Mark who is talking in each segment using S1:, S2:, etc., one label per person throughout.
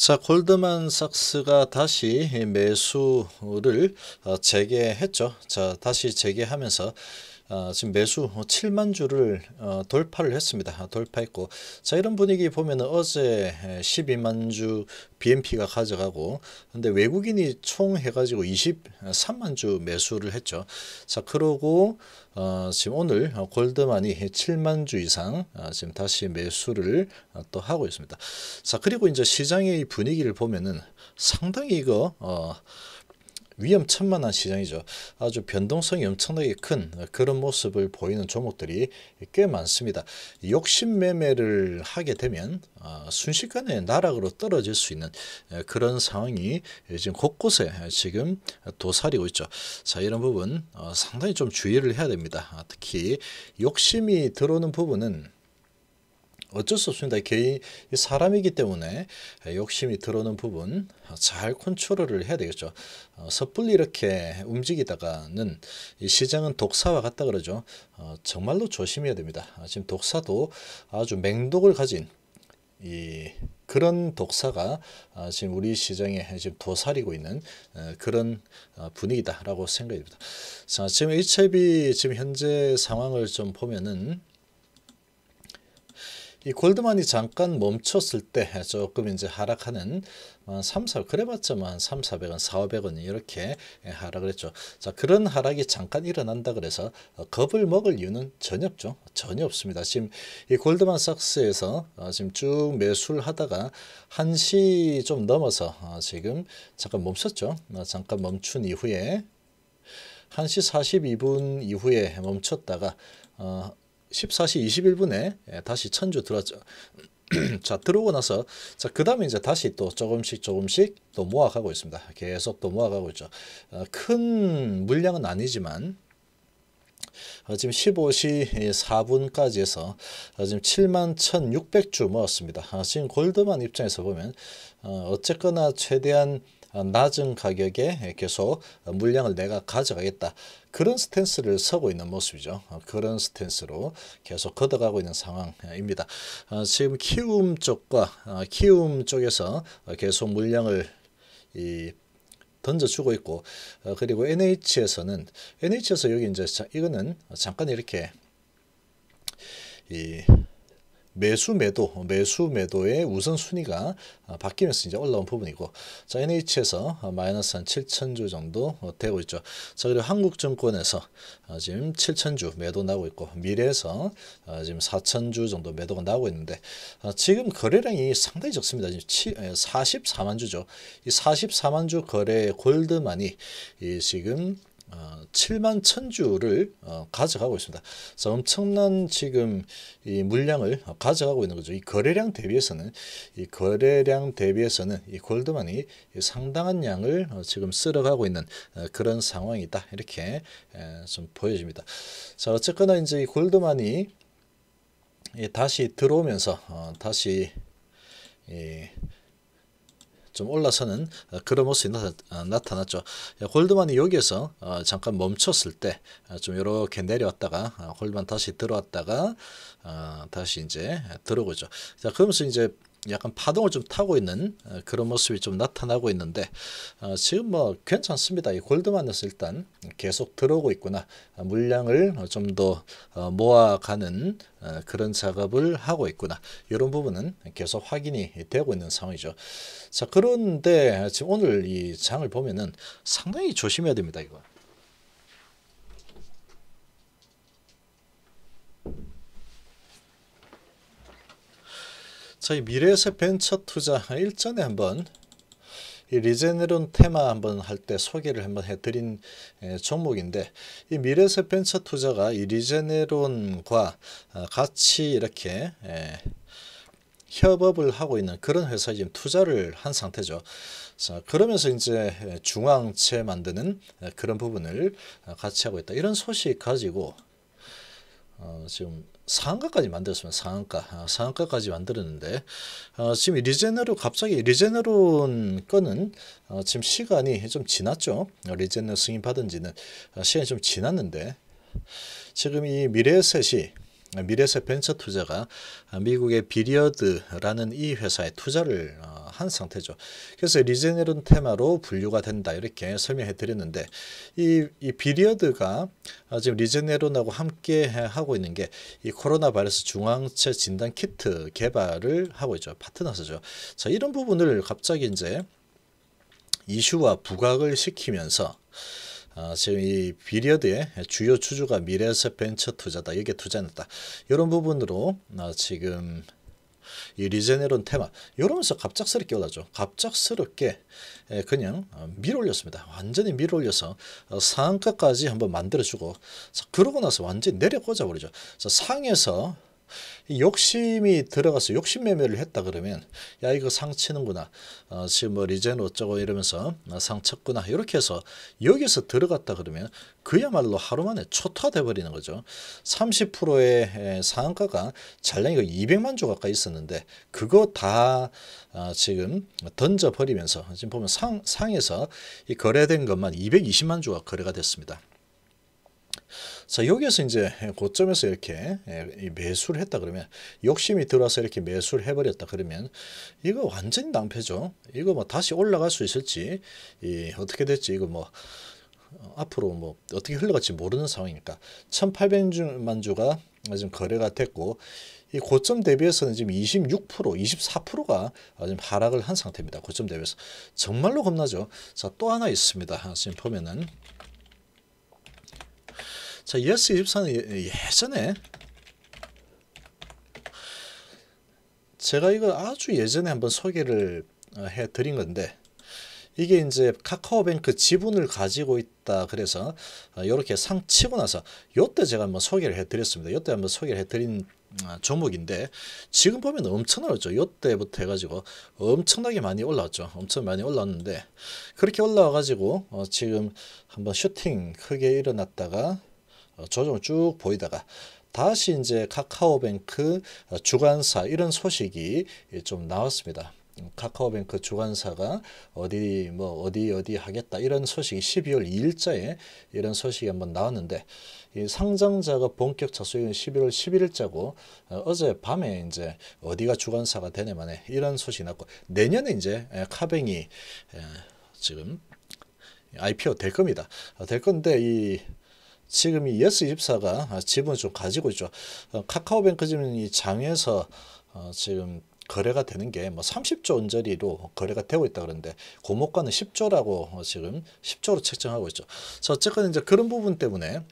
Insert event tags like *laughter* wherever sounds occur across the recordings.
S1: 자, 골드만삭스가 다시 매수를 어, 재개했죠. 자, 다시 재개하면서 어, 지금 매수 7만 어, 주를 어, 돌파를 했습니다. 아, 돌파했고 자 이런 분위기 보면은 어제 12만 주 BNP가 가져가고 근데 외국인이 총 해가지고 23만 주 매수를 했죠. 자 그러고 어, 지금 오늘 어, 골드만이 7만 주 이상 어, 지금 다시 매수를 어, 또 하고 있습니다. 자 그리고 이제 시장의 분위기를 보면은 상당히 이거 어, 위험천만한 시장이죠. 아주 변동성이 엄청나게 큰 그런 모습을 보이는 종목들이 꽤 많습니다. 욕심 매매를 하게 되면 아, 순식간에 나락으로 떨어질 수 있는 그런 상황이 지금 곳곳에 지금 도사리고 있죠. 자 이런 부분 어, 상당히 좀 주의를 해야 됩니다. 아, 특히 욕심이 들어오는 부분은 어쩔 수 없습니다. 개인 사람이기 때문에 욕심이 들어오는 부분 잘 컨트롤을 해야 되겠죠. 어, 섣불리 이렇게 움직이다가는 시장은 독사와 같다 그러죠. 어, 정말로 조심해야 됩니다. 아, 지금 독사도 아주 맹독을 가진 이 그런 독사가 아, 지금 우리 시장에 지금 도사리고 있는 어, 그런 분위기다라고 생각됩니다. 자, 지금 HIV 지금 현재 상황을 좀 보면은 이 골드만이 잠깐 멈췄을 때 조금 이제 하락하는 3, 4 그래봤자 만 3, 400원, 4, 500원 이렇게 하락을 했죠. 자 그런 하락이 잠깐 일어난다 그래서 어, 겁을 먹을 이유는 전혀 없죠. 전혀 없습니다. 지금 이 골드만삭스에서 어, 지금 쭉 매수를 하다가 1시 좀 넘어서 어, 지금 잠깐 멈췄죠. 잠깐 멈춘 이후에 1시 42분 이후에 멈췄다가 어, 14시 21분에 예, 다시 천주 들어왔죠. *clears throat* 자 들어오고 나서 자그 다음에 이제 다시 또 조금씩 조금씩 또 모아가고 있습니다. 계속 또 모아가고 있죠. 어, 큰 물량은 아니지만 어, 지금 15시 4분까지 해서 어, 지금 7만 1,600주 모았습니다. 아, 지금 골드만 입장에서 보면 어쨌거나 최대한 낮은 가격에 계속 물량을 내가 가져가겠다. 그런 스탠스를 서고 있는 모습이죠. 그런 스탠스로 계속 걷어가고 있는 상황입니다. 아, 지금 키움 쪽과 아, 키움 쪽에서 계속 물량을 이 던져주고 있고 아, 그리고 NH에서는 NH에서 여기 이제 이거는 잠깐 이렇게 이 매수 매도 매수 매도의 우선순위가 아, 바뀌면서 이제 올라온 부분이고 자 NH에서 마이너스 한 7천주 정도 어, 되고 있죠 자 그리고 한국증권에서 아, 지금 7천주 매도 나고 있고 미래에서 아, 지금 4천주 정도 매도가 나고 있는데 지금 거래량이 상당히 적습니다 지금 44만주죠 이 44만주 거래 골드만이 지금 어, 7만 천주를 어, 가져가고 있습니다. 그래서 엄청난 지금 이 물량을 어, 가져가고 있는 거죠. 이 거래량 대비해서는 이 거래량 대비해서는 이 골드만이 상당한 양을 어, 지금 쓸어가고 있는 그런 상황이다. 이렇게 좀 보여집니다. 자 어쨌거나 이제 이 골드만이 다시 들어오면서 다시 이좀 올라서는 어, 그런 모습이 나타, 어, 났죠 골드만이 예, 여기에서 어, 잠깐 멈췄을 때 좀 이렇게 내려왔다가 골드만 다시 들어왔다가 다시 이제 들어오죠. 자, 그러면서 이제 약간 파동을 좀 타고 있는 어, 그런 모습이 좀 나타나고 있는데 어, 지금 뭐 괜찮습니다. 이 골드만에서 일단 계속 들어오고 있구나. 어, 물량을 좀 더 모아가는 그런 작업을 하고 있구나. 이런 부분은 계속 확인이 되고 있는 상황이죠. 자 그런데 지금 오늘 이 장을 보면은 상당히 조심해야 됩니다. 이거. 저희 미래에서 벤처 투자 일전에 한번 이 리제네론 테마 한번 할 때 소개를 한번 해드린 종목인데 이미래에서 벤처 투자가 이 리제네론과 어, 같이 이렇게 협업을 하고 있는 그런 회사에 지금 투자를 한 상태죠. 자, 그러면서 이제 중앙체 만드는 그런 부분을 어, 같이 하고 있다. 이런 소식 가지고 어, 지금 상한가까지 만들었으면 상한가 어, 상한가까지 만들었는데 어, 지금 리제너로 갑자기 리제너론 거는 어, 지금 시간이 좀 지났죠 어, 리제너 승인 받은 지는 어, 시간이 좀 지났는데 지금 이 미래의 셋이 미래세 벤처 투자가 미국의 비리어드라는 이 회사에 투자를 어, 한 상태죠. 그래서 리제네론 테마로 분류가 된다 이렇게 설명해 드렸는데 이, 이 비리어드가 지금 리제네론하고 함께 하고 있는 게 이 코로나 바이러스 중앙체 진단 키트 개발을 하고 있죠. 파트너스죠. 자 이런 부분을 갑자기 이제 이슈와 부각을 시키면서 아, 지금 이 비리어드의 주요 주주가 미래에서 벤처 투자다. 여기에 투자했다. 이런 부분으로 아, 지금 이 리제네론 테마 이러면서 갑작스럽게 올라죠. 갑작스럽게 그냥 어, 밀어올렸습니다. 완전히 밀어올려서 어, 상가까지 한번 만들어주고 그러고 나서 완전히 내려 꽂아버리죠. 상에서 욕심이 들어가서 욕심 매매를 했다 그러면 야 이거 상치는구나 어, 지금 뭐 리젠 어쩌고 이러면서 아, 상쳤구나 이렇게 해서 여기서 들어갔다 그러면 그야말로 하루 만에 초토화돼 버리는 거죠. 30%의 상한가가 잘량이 200만 주 가까이 있었는데 그거 다 아, 지금 던져 버리면서 지금 보면 상, 상에서 이 거래된 것만 220만 주가 거래가 됐습니다. 자 여기에서 이제 고점에서 이렇게 예, 매수를 했다 그러면 욕심이 들어서 이렇게 매수를 해버렸다 그러면 이거 완전히 낭패죠. 이거 뭐 다시 올라갈 수 있을지 이 어떻게 될지 이거 뭐 앞으로 뭐 어떻게 흘러갈지 모르는 상황이니까 1800만 주가 지금 거래가 됐고 이 고점 대비해서는 지금 26%, 24%가 지금 하락을 한 상태입니다. 고점 대비해서 정말로 겁나죠. 자, 또 하나 있습니다. 지금 보면은 자, 예스 집사는 예, 예, 예전에 제가 이거 아주 예전에 한번 소개를 어, 해 드린 건데 이게 이제 카카오뱅크 지분을 가지고 있다 그래서 이렇게 어, 상 치고 나서 요때 제가 한번 소개를 해 드렸습니다. 요때 한번 소개를 해 드린 어, 종목인데 지금 보면 엄청나죠. 요때부터 해가지고 엄청나게 많이 올라왔죠. 엄청 많이 올라왔는데 그렇게 올라와가지고 지금 한번 슈팅 크게 일어났다가 어, 조정을 쭉 보이다가 다시 이제 카카오뱅크 어, 주관사 이런 소식이 예, 좀 나왔습니다. 음, 카카오뱅크 주관사가 어디 뭐 어디 어디 하겠다 이런 소식이 12월 2일자에 이런 소식이 한번 나왔는데 이 상장자가 본격 자수익은 11월 11일자고 어, 제 밤에 이제 어디가 주관사가 되냐만에 이런 소식이 났고 내년에 이제 예, 카뱅이 예, 지금 IPO 될 겁니다. 어, 될 건데 이 지금 이 예스입사가 지분을 좀 가지고 있죠. 어, 카카오뱅크 지금 이 장에서 어, 지금 거래가 되는 게 뭐 30조 원짜리로 거래가 되고 있다 그러는데 고목가는 10조라고 지금 10조로 책정하고 있죠. 자, 어쨌건 이제 그런 부분 때문에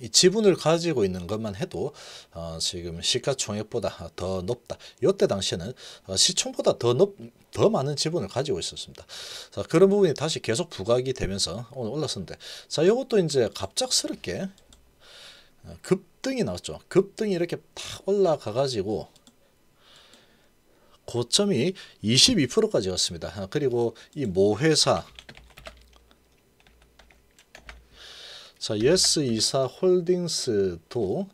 S1: 이 지분을 가지고 있는 것만 해도 어, 지금 시가총액보다 더 높다. 이때 당시에는 어, 시총보다 더 높, 더 많은 지분을 가지고 있었습니다. 자, 그런 부분이 다시 계속 부각이 되면서 오늘 올랐었는데, 자, 이것도 이제 갑작스럽게 어, 급등이 나왔죠. 급등이 이렇게 탁 올라가가지고 고점이 22%까지 갔습니다. 그리고 이 모회사 자, 예스 2 4 홀딩스도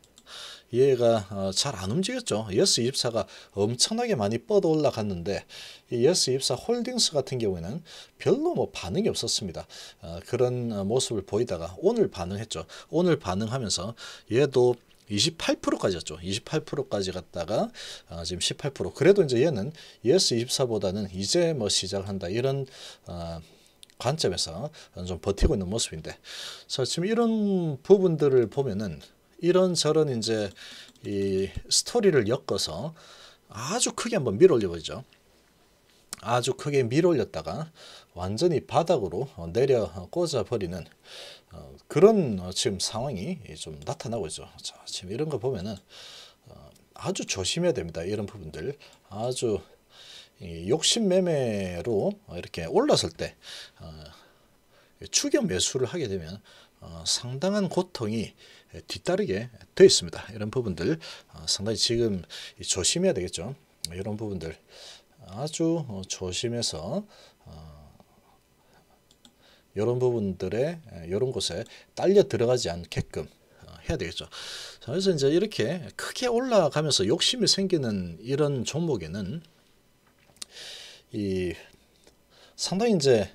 S1: 얘가 어, 잘안 움직였죠. 예스 24가 엄청나게 많이 뻗어 올라갔는데 예스 24 홀딩스 같은 경우에는 별로 뭐 반응이 없었습니다. 어, 그런 어, 모습을 보이다가 오늘 반응했죠. 오늘 반응하면서 얘도 28%까지였죠. 28%까지 갔다가 어, 지금 18% 그래도 이제 얘는 예스 24보다는 이제 뭐 시작한다 이런 어, 관점에서 좀 버티고 있는 모습인데 자, 지금 이런 부분들을 보면은 이런 저런 이제 이 스토리를 엮어서 아주 크게 한번 밀어올려 보죠. 아주 크게 밀어올렸다가 완전히 바닥으로 내려 꽂아버리는 어, 그런 지금 상황이 좀 나타나고 있죠. 자, 지금 이런 거 보면은 어, 아주 조심해야 됩니다. 이런 부분들 아주 욕심 매매로 이렇게 올랐을 때 어, 추격 매수를 하게 되면 어, 상당한 고통이 뒤따르게 되어 있습니다. 이런 부분들 어, 상당히 지금 조심해야 되겠죠. 이런 부분들 아주 조심해서 이런 부분들에 이런 곳에 딸려 들어가지 않게끔 해야 되겠죠. 그래서 이제 이렇게 크게 올라가면서 욕심이 생기는 이런 종목에는 이 상당히 이제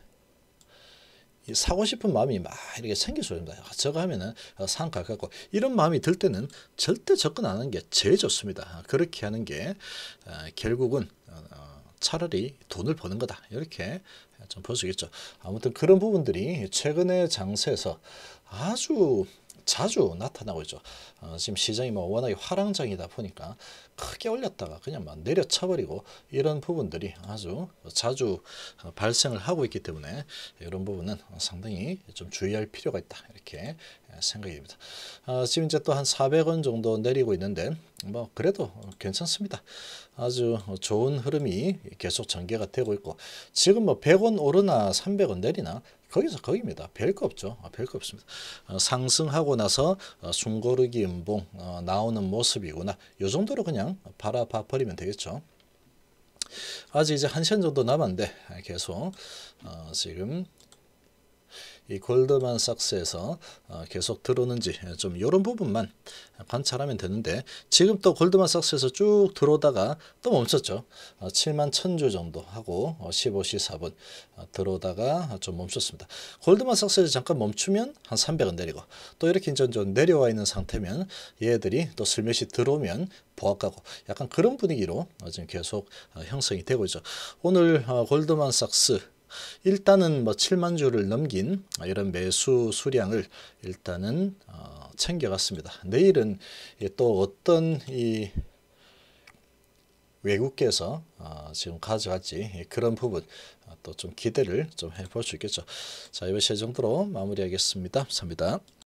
S1: 사고 싶은 마음이 막 이렇게 생겨줍니다. 저거 하면은 상갈것고 이런 마음이 들 때는 절대 접근 안 하는 게 제일 좋습니다. 그렇게 하는 게 어, 결국은 어, 어, 차라리 돈을 버는 거다 이렇게 좀볼수 있겠죠. 아무튼 그런 부분들이 최근의 장세에서 아주 자주 나타나고 있죠. 어, 지금 시장이 뭐 워낙에 화랑장이다 보니까 크게 올렸다가 그냥 막 내려쳐버리고 이런 부분들이 아주 자주 어, 발생을 하고 있기 때문에 이런 부분은 상당히 좀 주의할 필요가 있다 이렇게 예, 생각이 니다 어, 지금 이제 또 한 400원 정도 내리고 있는데 뭐 그래도 괜찮습니다. 아주 좋은 흐름이 계속 전개가 되고 있고 지금 뭐 100원 오르나 300원 내리나 거기서 거기입니다. 별거 없죠. 아, 별거 없습니다. 어, 상승하고 나서 어, 숨고르기 음봉 어, 나오는 모습이구나. 요 정도로 그냥 바라봐 버리면 되겠죠. 아직 이제 한 시간 정도 남았는데 아, 계속 지금 이 골드만삭스에서 어, 계속 들어오는지 좀 이런 부분만 관찰하면 되는데 지금 또 골드만삭스에서 쭉 들어오다가 또 멈췄죠. 7만 어, 1000주 정도 하고 15시 어, 4분 들어오다가 좀 멈췄습니다. 골드만삭스에서 잠깐 멈추면 한 300은 내리고 또 이렇게 이제 좀 내려와 있는 상태면 얘들이 또 슬며시 들어오면 보합가고 약간 그런 분위기로 지금 계속 형성이 되고 있죠. 오늘 골드만삭스 일단은 뭐 7만 주를 넘긴 이런 매수 수량을 일단은 어, 챙겨갔습니다. 내일은 또 어떤 이 외국계에서 어, 지금 가져갈지 예, 그런 부분 어, 또좀 기대를 좀 해볼 수 있겠죠. 자 이번 시 정도로 마무리하겠습니다. 감사합니다.